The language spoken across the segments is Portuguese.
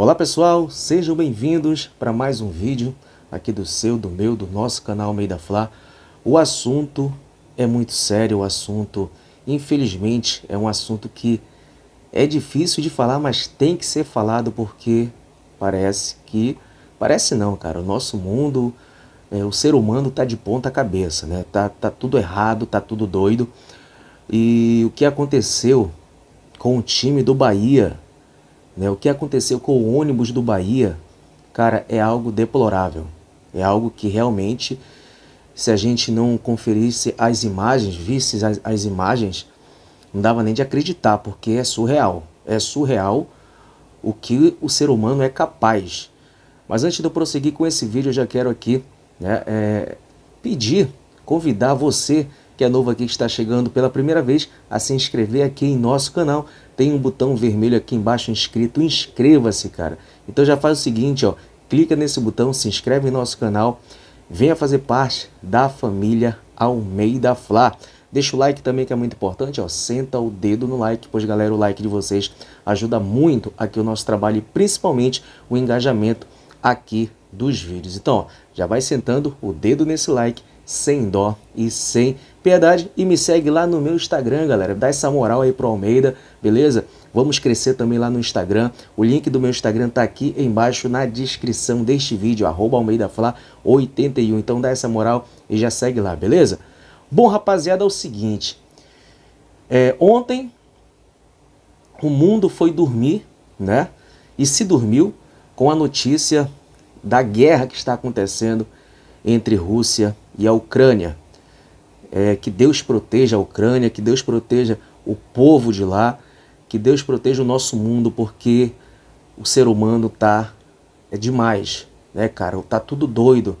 Olá pessoal, sejam bem-vindos para mais um vídeo aqui do seu, do meu, do nosso canal da Fla. O assunto é muito sério, o assunto, infelizmente, é um assunto que é difícil de falar, mas tem que ser falado porque parece que parece não, cara. O nosso mundo, é, o ser humano tá de ponta cabeça, né? Tá, tá tudo errado, tá tudo doido. E o que aconteceu com o time do Bahia né? O que aconteceu com o ônibus do Bahia, cara, é algo deplorável. É algo que realmente, se a gente não conferisse as imagens, visse as, as imagens, não dava nem de acreditar, porque é surreal. É surreal o que o ser humano é capaz. Mas antes de eu prosseguir com esse vídeo, eu já quero aqui né, é, pedir, convidar você que é novo aqui que está chegando pela primeira vez a se inscrever aqui em nosso canal. Tem um botão vermelho aqui embaixo inscrito, inscreva-se, cara. Então já faz o seguinte, ó, clica nesse botão, se inscreve em nosso canal, venha fazer parte da família Almeida Fla. Deixa o like também que é muito importante, ó, senta o dedo no like, pois galera, o like de vocês ajuda muito aqui o nosso trabalho e principalmente o engajamento aqui dos vídeos. Então, ó, já vai sentando o dedo nesse like, sem dó e sem piedade. E me segue lá no meu Instagram, galera. Dá essa moral aí pro Almeida, beleza? Vamos crescer também lá no Instagram. O link do meu Instagram tá aqui embaixo na descrição deste vídeo, almeidaflá 81 Então dá essa moral e já segue lá, beleza? Bom, rapaziada, é o seguinte. É, ontem o mundo foi dormir, né? E se dormiu com a notícia da guerra que está acontecendo entre Rússia e a Ucrânia. É, que Deus proteja a Ucrânia, que Deus proteja o povo de lá, que Deus proteja o nosso mundo, porque o ser humano tá é demais, né, cara? Tá tudo doido.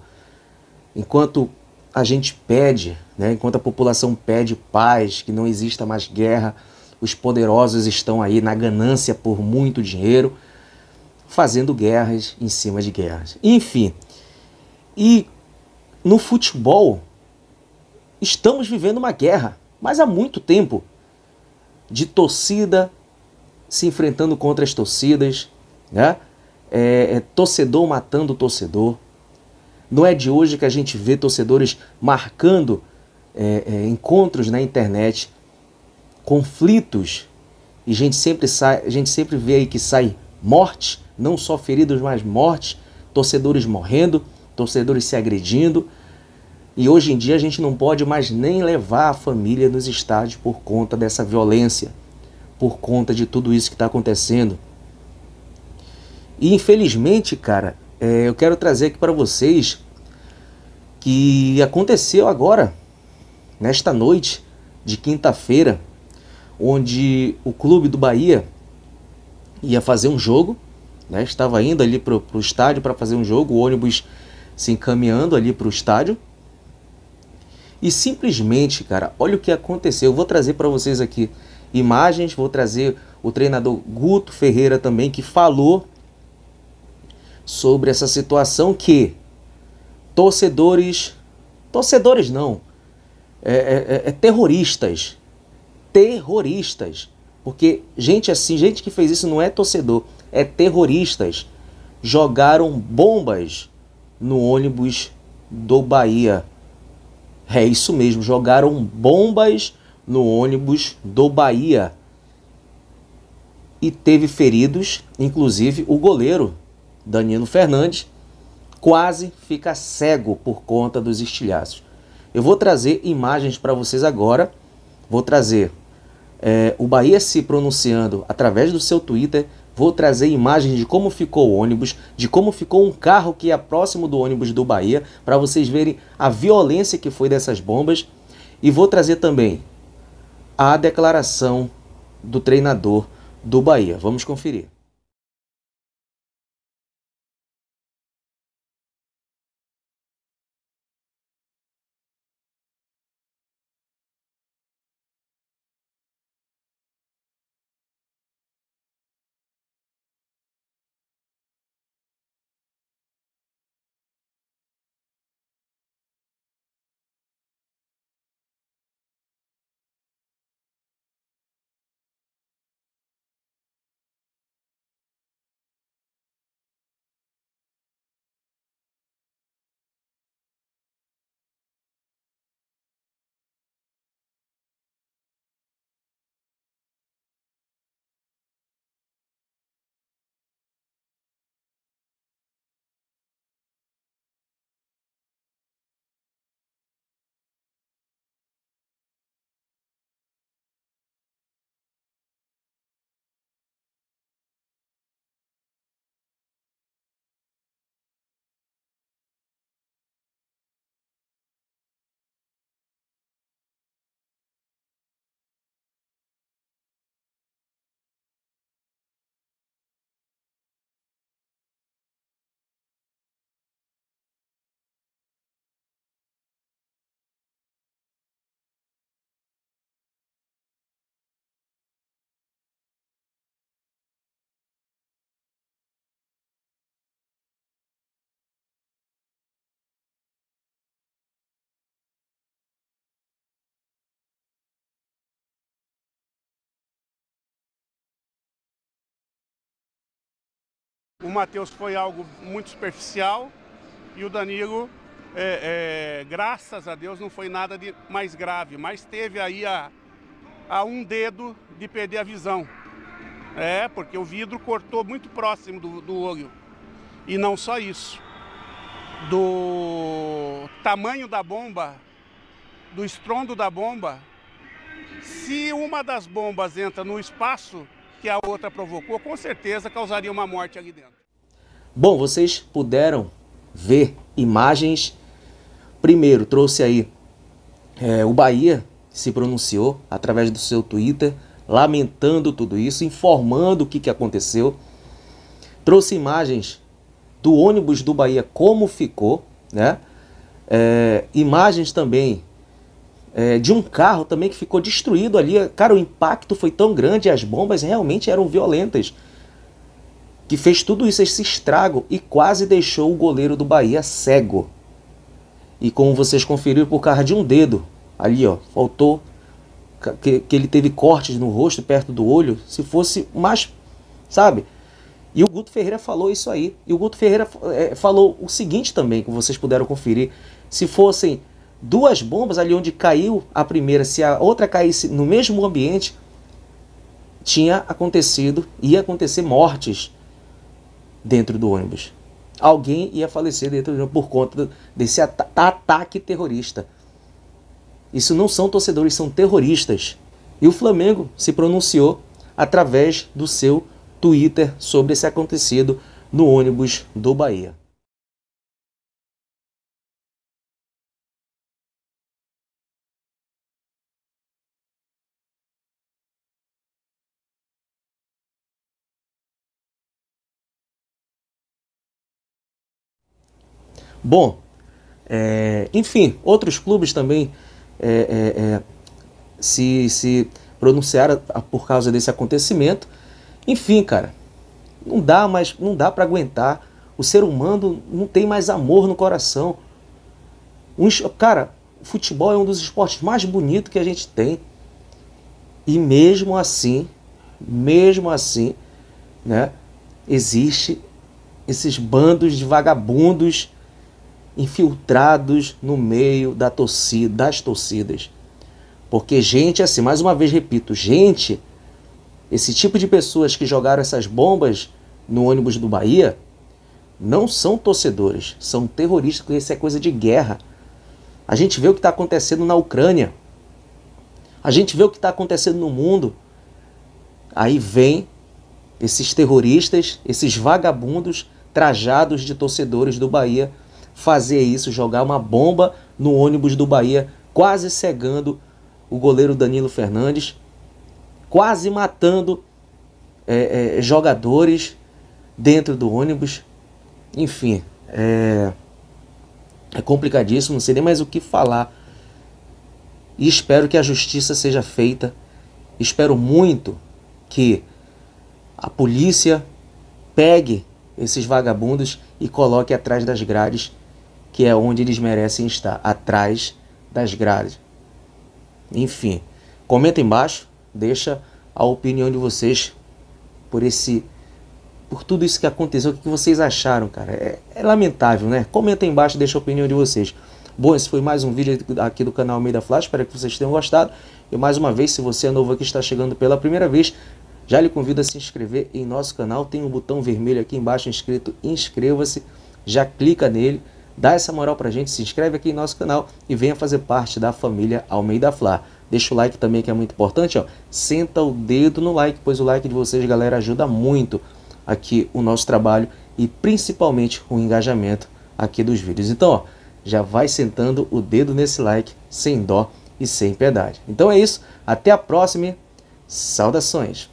Enquanto a gente pede, né, enquanto a população pede paz, que não exista mais guerra, os poderosos estão aí na ganância por muito dinheiro fazendo guerras em cima de guerras. Enfim, e no futebol estamos vivendo uma guerra, mas há muito tempo de torcida se enfrentando contra as torcidas, né? É, é, torcedor matando torcedor. Não é de hoje que a gente vê torcedores marcando é, é encontros na internet, conflitos, e a gente sempre, sai, a gente sempre vê aí que sai morte, não só feridos, mas mortes, torcedores morrendo, torcedores se agredindo. E hoje em dia a gente não pode mais nem levar a família nos estádios por conta dessa violência, por conta de tudo isso que está acontecendo. E infelizmente, cara, é, eu quero trazer aqui para vocês que aconteceu agora, nesta noite de quinta-feira, onde o clube do Bahia ia fazer um jogo né? estava indo ali para o estádio para fazer um jogo, o ônibus se encaminhando ali para o estádio. E simplesmente, cara, olha o que aconteceu. Eu vou trazer para vocês aqui imagens, vou trazer o treinador Guto Ferreira também, que falou sobre essa situação que torcedores, torcedores não, é, é, é, é terroristas, terroristas, porque gente assim, gente que fez isso não é torcedor, é terroristas jogaram bombas no ônibus do Bahia. É isso mesmo, jogaram bombas no ônibus do Bahia. E teve feridos, inclusive o goleiro Danilo Fernandes, quase fica cego por conta dos estilhaços. Eu vou trazer imagens para vocês agora. Vou trazer é, o Bahia se pronunciando através do seu Twitter vou trazer imagens de como ficou o ônibus, de como ficou um carro que é próximo do ônibus do Bahia, para vocês verem a violência que foi dessas bombas. E vou trazer também a declaração do treinador do Bahia. Vamos conferir. O Matheus foi algo muito superficial e o Danilo, é, é, graças a Deus, não foi nada de mais grave, mas teve aí a, a um dedo de perder a visão. É, porque o vidro cortou muito próximo do, do olho. E não só isso. Do tamanho da bomba, do estrondo da bomba, se uma das bombas entra no espaço, que a outra provocou, com certeza causaria uma morte ali dentro. Bom, vocês puderam ver imagens. Primeiro, trouxe aí é, o Bahia se pronunciou através do seu Twitter, lamentando tudo isso, informando o que, que aconteceu. Trouxe imagens do ônibus do Bahia, como ficou, né? É, imagens também é, de um carro também que ficou destruído ali. Cara, o impacto foi tão grande, as bombas realmente eram violentas. Que fez tudo isso, esse estrago, e quase deixou o goleiro do Bahia cego. E como vocês conferiram, por causa de um dedo, ali ó, faltou que, que ele teve cortes no rosto, perto do olho. Se fosse mais, sabe? E o Guto Ferreira falou isso aí. E o Guto Ferreira é, falou o seguinte também, que vocês puderam conferir. Se fossem duas bombas ali onde caiu a primeira, se a outra caísse no mesmo ambiente, tinha acontecido, ia acontecer mortes dentro do ônibus. Alguém ia falecer dentro do ônibus por conta desse ataque terrorista. Isso não são torcedores, são terroristas. E o Flamengo se pronunciou através do seu Twitter sobre esse acontecido no ônibus do Bahia. Bom, é, enfim, outros clubes também é, é, é se, se pronunciaram por causa desse acontecimento. Enfim, cara, não dá mais, não dá para aguentar. O ser humano não tem mais amor no coração. Um, cara, o futebol é um dos esportes mais bonitos que a gente tem. E mesmo assim, mesmo assim, né, existe esses bandos de vagabundos infiltrados no meio da torcida, das torcidas. Porque gente assim, mais uma vez repito, gente, esse tipo de pessoas que jogaram essas bombas no ônibus do Bahia não são torcedores, são terroristas, porque isso é coisa de guerra. A gente vê o que está acontecendo na Ucrânia. A gente vê o que está acontecendo no mundo. Aí vem esses terroristas, esses vagabundos trajados de torcedores do Bahia fazer isso, jogar uma bomba no ônibus do Bahia, quase cegando o goleiro Danilo Fernandes, quase matando é, é, jogadores dentro do ônibus. Enfim, é, é complicadíssimo, não sei nem mais o que falar. E espero que a justiça seja feita. Espero muito que a polícia pegue esses vagabundos e coloque atrás das grades que é onde eles merecem estar, atrás das grades. Enfim, comenta embaixo, deixa a opinião de vocês por esse por tudo isso que aconteceu, o que vocês acharam, cara? É, é lamentável, né? Comenta embaixo, deixa a opinião de vocês. Bom, esse foi mais um vídeo aqui do canal da Flash, espero que vocês tenham gostado. E mais uma vez, se você é novo aqui está chegando pela primeira vez, já lhe convido a se inscrever em nosso canal. Tem um botão vermelho aqui embaixo inscrito, inscreva-se, já clica nele. Dá essa moral pra gente, se inscreve aqui em nosso canal e venha fazer parte da família Almeida Fla. Deixa o like também que é muito importante, ó. Senta o dedo no like, pois o like de vocês, galera, ajuda muito aqui o nosso trabalho e principalmente o engajamento aqui dos vídeos. Então, ó, já vai sentando o dedo nesse like sem dó e sem piedade. Então é isso, até a próxima. Saudações.